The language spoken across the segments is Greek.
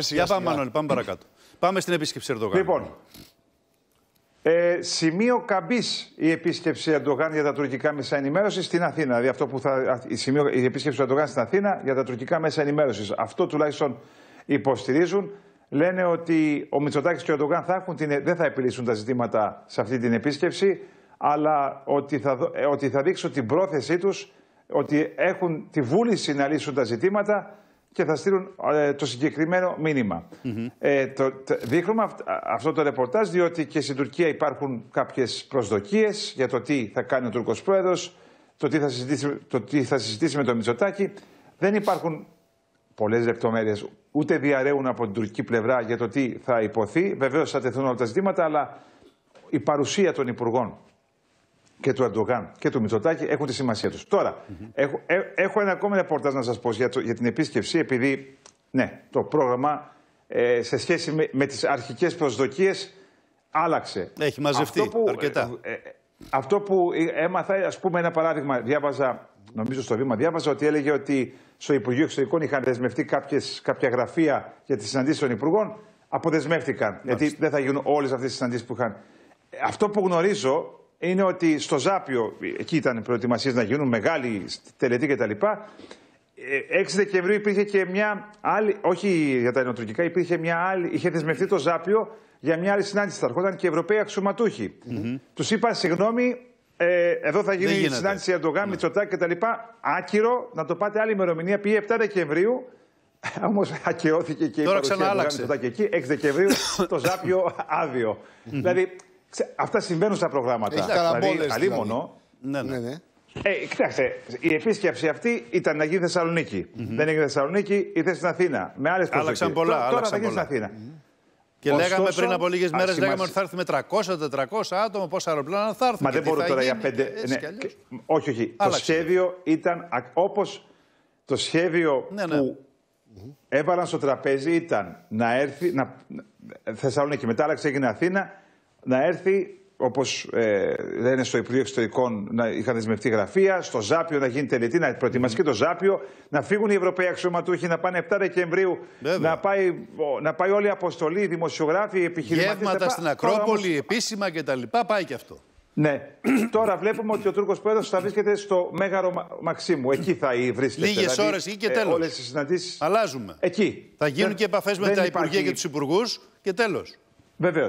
Για πάμε, Μανώλη, πάμε παρακάτω. Πάμε στην επίσκεψη Ερντογάν. Λοιπόν, ε, σημείο καμπής η επίσκεψη Ερντογάν για τα τουρκικά μέσα ενημέρωσης στην Αθήνα. Δηλαδή, αυτό που θα, η, σημείο, η επίσκεψη Ερντογάν στην Αθήνα για τα τουρκικά μέσα ενημέρωσης. Αυτό τουλάχιστον υποστηρίζουν. Λένε ότι ο Μητσοτάκης και ο Ερντογάν θα έχουν την, δεν θα επιλύσουν τα ζητήματα σε αυτή την επίσκεψη, αλλά ότι θα, ε, ότι θα δείξουν την πρόθεσή τους ότι έχουν τη βούληση να λύσουν τα ζητήματα και θα στείλουν ε, το συγκεκριμένο Ε, το, δείχνουμε αυτό το ρεπορτάζ διότι και στην Τουρκία υπάρχουν κάποιες προσδοκίες για το τι θα κάνει ο Τούρκος Πρόεδρος, το τι θα συζητήσει, το τι θα συζητήσει με τον Μητσοτάκη. Δεν υπάρχουν πολλές λεπτομέρειες, ούτε διαρρέουν από την τουρκική πλευρά για το τι θα υποθεί. Βεβαίως θα τεθούν όλα τα ζητήματα, αλλά η παρουσία των υπουργών και του Αντογάν και του Μητσοτάκη έχουν τη σημασία τους. τωρα έχω, ε, έχω ένα ακόμα ρεπορτάζ να σας πω για, για την επίσκεψη, επειδή ναι, το πρόγραμμα ε, σε σχέση με, με τις αρχικές προσδοκίες άλλαξε. Έχει μαζευτεί αυτό που, αρκετά. Ε, αυτό που έμαθα, ας πούμε, ένα παράδειγμα, διάβαζα, νομίζω στο βήμα, διάβαζα ότι έλεγε ότι στο Υπουργείο Εξωτερικών είχαν δεσμευτεί κάποιες, κάποια γραφεία για τις συναντήσεις των Υπουργών. Αποδεσμεύτηκαν. Μάλιστα. Γιατί δεν θα γίνουν όλες αυτές τις συναντήσεις που είχαν. Αυτό που γνωρίζω είναι ότι στο Ζάπιο, εκεί ήταν οι προετοιμασίες να γίνουν, μεγάλη τελετή κτλ. 6 ε, Δεκεμβρίου υπήρχε και μια άλλη, όχι για τα ελληνοτουρκικά, υπήρχε μια άλλη, είχε δεσμευτεί το Ζάπιο για μια άλλη συνάντηση. Θα έρχονταν και οι Ευρωπαίοι αξιωματούχοι. Mm-hmm. Τους είπα, συγγνώμη, ε, εδώ θα γίνει η συνάντηση Ερντογάν, ναι. τα κτλ. Άκυρο να το πάτε άλλη ημερομηνία. Πήγε 7 Δεκεμβρίου. Όμως ακαιώθηκε και Τώρα η παρουσία του εκεί. 6 Δεκεμβρίου το Ζάπιο Δηλαδή Ξέ, αυτά συμβαίνουν στα προγράμματα. Έχει δηλαδή, καραμπόλες δηλαδή. Ναι, ναι. ναι, ναι. Ε, κοιτάξτε, η επίσκεψη αυτή ήταν να γίνει Θεσσαλονίκη. Δεν έγινε Θεσσαλονίκη, ήρθε στην Αθήνα. Με άλλες προσοχές. Άλλαξαν πολλά. Τώρα, άλλαξαν θα γίνει στην Αθήνα. Και λέγαμε πριν από λίγες μέρες λέγαμε ότι θα έρθει με 300-400 άτομα, πόσα αεροπλάνα θα έρθουν. Μα δεν μπορούν τώρα για πέντε. Ναι, όχι, όχι. Το σχέδιο ήταν όπως το σχέδιο ναι, ναι. που έβαλαν στο τραπέζι ήταν να έρθει. Να... Θεσσαλονίκη, μετά άλλαξε, έγινε Αθήνα να έρθει Όπως ε, λένε στο Υπουργείο Εξωτερικών, να είχαν δεσμευτεί γραφεία, στο Ζάπιο να γίνει τελετή, να προετοιμαστεί και το Ζάπιο, να φύγουν οι Ευρωπαίοι αξιωματούχοι, να πάνε 7 Δεκεμβρίου, να πάει, να πάει όλη η αποστολή, οι δημοσιογράφοι, οι επιχειρηματίες. Γεύματα στην Ακρόπολη, όμως... επίσημα κτλ. Πάει και αυτό. Ναι. Τώρα βλέπουμε ότι ο Τούρκος πρόεδρος θα βρίσκεται στο Μέγαρο Μαξίμου. Εκεί θα βρίσκεται. Λίγες δηλαδή, ώρες εκεί και τέλο. Ε, συναντήσεις... Αλλάζουμε. Εκεί. Θα γίνουν ε, και επαφές με τα Υπουργεία και τους Υπουργούς και τέλος. Βεβαίω.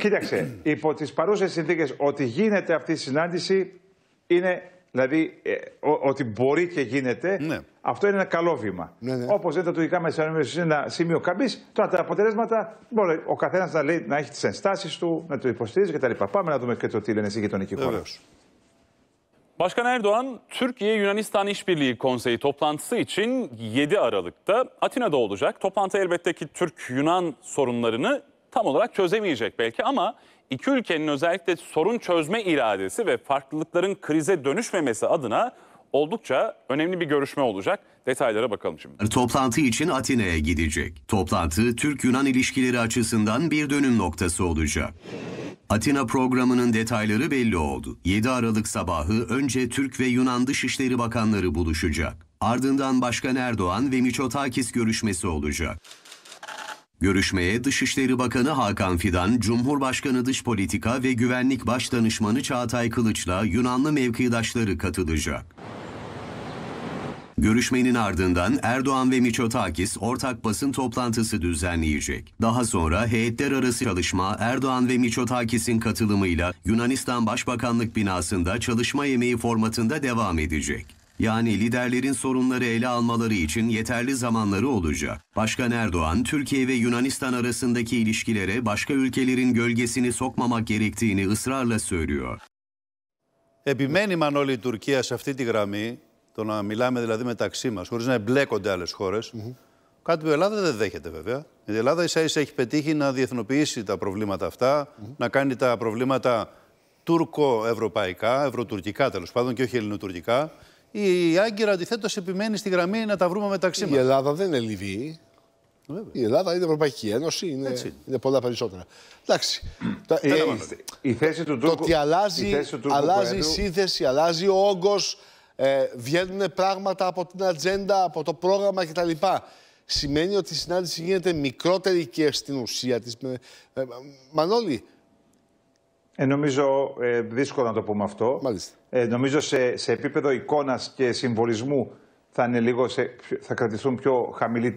Κοίταξε, υπό τις παρούσες συνθήκες ότι γίνεται αυτή η συνάντηση είναι. Δηλαδή, ε, ο, ότι μπορεί και γίνεται, ναι. αυτό είναι ένα καλό βήμα. Ναι, ναι. Όπως δεν τα του είχαμε σε ένα σημείο καμπής, τώρα τα αποτελέσματα μπορεί ο καθένας να, λέει, να έχει τις ενστάσεις του, να το υποστηρίζει κτλ. Πάμε να δούμε και το τι λένε οι γειτονικοί χώρε. Başkan Erdoğan, Türkiye-Yunanistan İşbirliği Konseyi toplantısı için 7 Aralık'ta Atina'da olacak. Toplantı elbette ki Türk-Yunan sorunlarını tam olarak çözemeyecek belki ama iki ülkenin özellikle sorun çözme iradesi ve farklılıkların krize dönüşmemesi adına oldukça önemli bir görüşme olacak. Detaylara bakalım şimdi. Toplantı için Atina'ya gidecek. Toplantı Türk-Yunan ilişkileri açısından bir dönüm noktası olacak. Atina programının detayları belli oldu. 7 Aralık sabahı önce Türk ve Yunan Dışişleri Bakanları buluşacak. Ardından Başkan Erdoğan ve Miçotakis görüşmesi olacak. Görüşmeye Dışişleri Bakanı Hakan Fidan, Cumhurbaşkanı Dış Politika ve Güvenlik Başdanışmanı Çağatay Kılıç'la Yunanlı mevkidaşları katılacak. Görüşmenin ardından Erdoğan ve Miçotakis ortak basın toplantısı düzenleyecek. Daha sonra heyetler arası çalışma Erdoğan ve Miçotakis'in katılımıyla Yunanistan Başbakanlık binasında çalışma yemeği formatında devam edecek. Yani liderlerin sorunları Επιμένει Μανώλη η Τουρκία σε αυτή τη γραμμή, το να μιλάμε δηλαδή μεταξύ μας, χωρίς να εμπλέκονται άλλες χώρες. mm -hmm. Κάτι που η Ελλάδα δεν δέχεται βέβαια. Η Ελλάδα ίσα ίσα έχει πετύχει να διεθνοποιήσει τα προβλήματα αυτά, να κάνει τα προβλήματα τουρκο-ευρωπαϊκά, ευρωτουρκικά τέλος πάντων και όχι ελληνοτουρκικά. Η Άγκυρα αντιθέτως επιμένει στη γραμμή να τα βρούμε μεταξύ μα. Η Ελλάδα δεν είναι Λιβύη. Βέβαια. Η Ελλάδα είναι Ευρωπαϊκή Ένωση, είναι, είναι πολλά περισσότερα. Εντάξει. η, θέση του Τούρκου, το ότι αλλάζει η, του αλλάζει η σύνθεση, αλλάζει ο όγκος, ε, βγαίνουν πράγματα από την ατζέντα, από το πρόγραμμα κτλ. Σημαίνει ότι η συνάντηση γίνεται μικρότερη και στην ουσία της. Ε, ε, Μανώλη. Ε, νομίζω δύσκολο να το πούμε αυτό. Μάλιστα ε, νομίζω σε, σε επίπεδο εικόνας και συμβολισμού θα, είναι λίγο σε, θα κρατηθούν πιο χαμηλή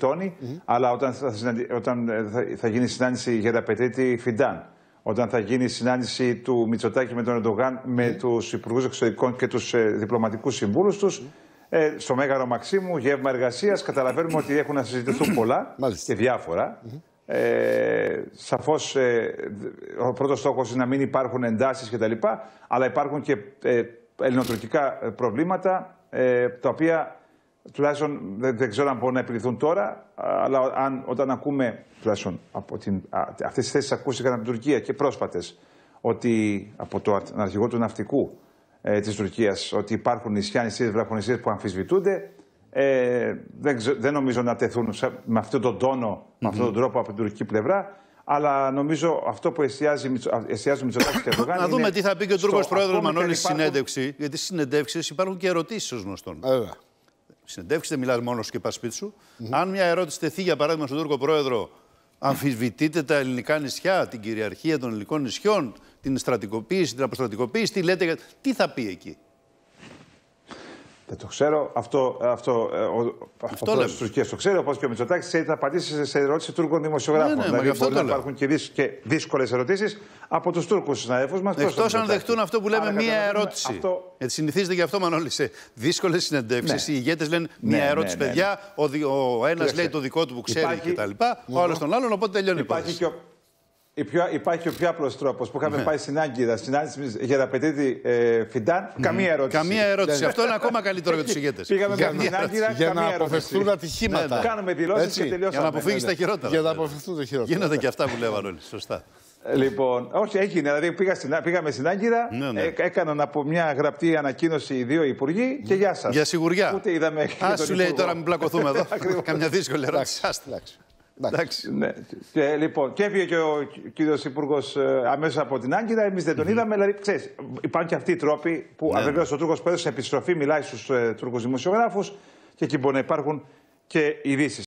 αλλά όταν, θα, όταν ε, θα, γίνει συνάντηση για τα πετρίτη Φιντάν, όταν θα γίνει συνάντηση του Μητσοτάκη με τον Εντογάν, με mm-hmm. τους υπουργούς εξωτερικών και τους ε, διπλωματικούς συμβούλους τους, ε, στο Μέγαρο Μαξίμου, γεύμα εργασίας. καταλαβαίνουμε ότι έχουν να συζητηθούν πολλά και διάφορα. Ε, σαφώς ε, ο πρώτος στόχος είναι να μην υπάρχουν εντάσεις κτλ. Αλλά υπάρχουν και ε, ελληνοτουρκικά ε, προβλήματα, ε, τα οποία τουλάχιστον δεν, ξέρω αν μπορούν να επιληθούν τώρα, αλλά όταν ακούμε, τουλάχιστον από την, α, αυτές τις θέσεις ακούστηκαν από την Τουρκία και πρόσφατες ότι από το, τον αρχηγό του ναυτικού ε, της Τουρκίας, ότι υπάρχουν νησιά, νησίες, βραχονησίες που αμφισβητούνται, ε, δεν, νομίζω να τεθούν σε, με αυτόν τον τόνο, mm -hmm. με αυτόν τον τρόπο από την τουρκική πλευρά. Αλλά νομίζω αυτό που εστιάζει, εστιάζει ο Μητσοτάκης και Ερντογάν. Να δούμε τι θα πει και ο Τούρκος Πρόεδρο Μανώλη στη συνέντευξη. Γιατί στις συνεντεύξεις υπάρχουν και ερωτήσεις ως γνωστόν. Βέβαια. Συνεντεύξεις δεν μιλάς μόνος σου και πας σπίτι σου. Mm-hmm. Αν μια ερώτηση τεθεί για παράδειγμα στον Τούρκο Πρόεδρο, αμφισβητείτε τα ελληνικά νησιά, την κυριαρχία των ελληνικών νησιών, την στρατικοποίηση, την αποστρατικοποίηση, τι λέτε, τι θα πει εκεί. Δεν το ξέρω. Αυτό, αυτό, ε, αυτό, αυτός στι το ξέρει. Όπως και ο Μητσοτάκης θα απαντήσει σε ερώτηση Τούρκων δημοσιογράφων. Ναι, ναι, δηλαδή, μπορεί να υπάρχουν και, και δύσκολες ερωτήσεις από τους Τούρκους συναδέλφους μας. Εκτός αν δεχτούν αυτό που λέμε Άρα, μία ερώτηση. Αυτό... Γιατί συνηθίζεται και αυτό, Μανώλη. Σε δύσκολες συνεντεύξεις ναι. οι ηγέτες λένε μία ναι, ναι, ερώτηση, ναι, παιδιά. Ο, ο ένας λέει το δικό του που ξέρει κτλ. Ο άλλος τον άλλον, οπότε τελειώνει η η πιο, υπάρχει ο πιο απλός τρόπος που είχαμε ναι. πάει στην Άγκυρα, στην Άγκυρα για τα πετήτη ε, Φιντάν. Καμία ερώτηση. Καμία ερώτηση. Δηλαδή- Αυτό είναι ακόμα καλύτερο για τους ηγέτες. Πήγαμε για την Άγκυρα για να αποφευθούν ατυχήματα. Ναι, κάνουμε δηλώσεις και τελειώσαμε. Για να αποφύγεις τα ναι, χειρότερα. Για να αποφευθούν τα χειρότερα. Γίνονται και αυτά που λέγαν όλοι. Σωστά. Ε, λοιπόν, όχι, έγινε. Δηλαδή πήγα στην, πήγαμε στην Άγκυρα, ναι, ναι. Ε, έκαναν από μια γραπτή ανακοίνωση οι δύο υπουργοί και γεια σας. Για σιγουριά. Ούτε είδαμε. Α σου λέει τώρα μην πλακωθούμε εδώ. Καμιά δύσκολη ερώτηση. Ναι. Και, λοιπόν, και έφυγε και ο κύριος Υπουργός ε, αμέσως από την Άγκυρα. Εμείς δεν τον είδαμε. Δηλαδή, υπάρχουν και αυτοί οι τρόποι που ναι. ναι. ο Τούρκος Πρόεδρος επιστροφή μιλάει στους ε, Τούρκους δημοσιογράφους και εκεί μπορεί να υπάρχουν και ειδήσεις.